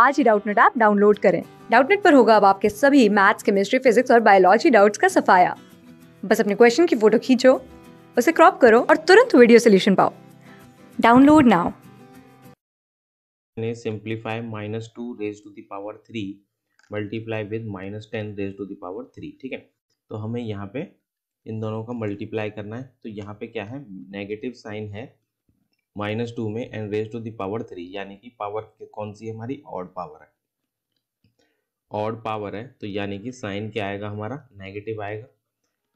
आज ही Doubtnut app download करें डाउटनेट पर होगा अब आपके सभी मैथ्स केमिस्ट्री फिजिक्स और बायोलॉजी डाउट्स का सफाया बस अपने क्वेश्चन की फोटो खींचो उसे क्रॉप करो और तुरंत वीडियो सोल्यूशन पाओ डाउनलोड नाउ ने simplify minus two raise to the power three multiply with minus ten raise to the power three ठीक है तो हमें यहाँ पे इन दोनों का मल्टीप्लाई करना है तो यहाँ पे क्या है नेगेटिव साइन है माइनस टू में and raise to the power three यानी कि पावर कौन सी हमारी ऑड पावर है ऑड पावर है तो यानी कि साइन क्या आएगा हमारा नेगेटिव आएगा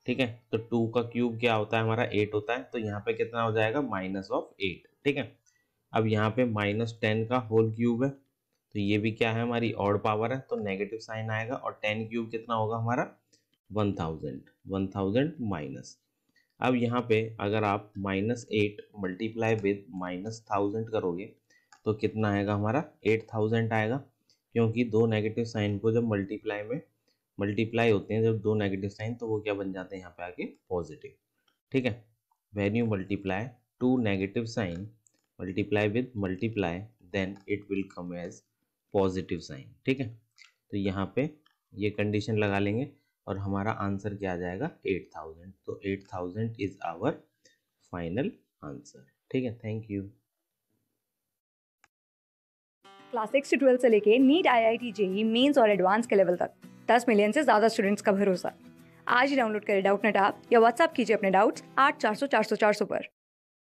ठीक है तो टू का क्यूब क्या होता है हमारा एट होता है तो यहाँ पे कितना हो जाएगा माइनस ऑफ एट ठीक है अब यहाँ पे माइनस टेन का होल क्यूब है तो ये भी क्या है हमारी ऑड पावर है तो नेगेटिव साइन आएगा और टेन क्यूब कितना होगा हमारा one thousand one thousand minus अब यहाँ पे अगर आप minus eight multiply with minus thousand करोगे तो कितना आएगा हमारा एट थाउजेंड आएगा क्योंकि दो नेगेटिव साइन को जब मल्टीप्लाई में मल्टीप्लाई होते हैं जब दो नेगेटिव साइन तो वो क्या बन जाते हैं यहाँ पे आके पॉजिटिव ठीक है when you multiply two negative sign multiply with multiply then it will come as positive sign ठीक है तो यहाँ पे ये कंडीशन लगा लेंगे और हमारा आंसर क्या आ जाएगा एट थाउजेंड तो eight thousand is our final answer ठीक है thank you class six twelfth से लेके NEET I I T JEE mains और एडवांस के लेवल तक दस मिलियन से ज़्यादा स्टूडेंट्स का भरोसा आज ही डाउनलोड करें डाउट नेट आप या व्हाट्सअप कीजिए अपने डाउट्स आठ चार सौ चार सौ चार सौ पर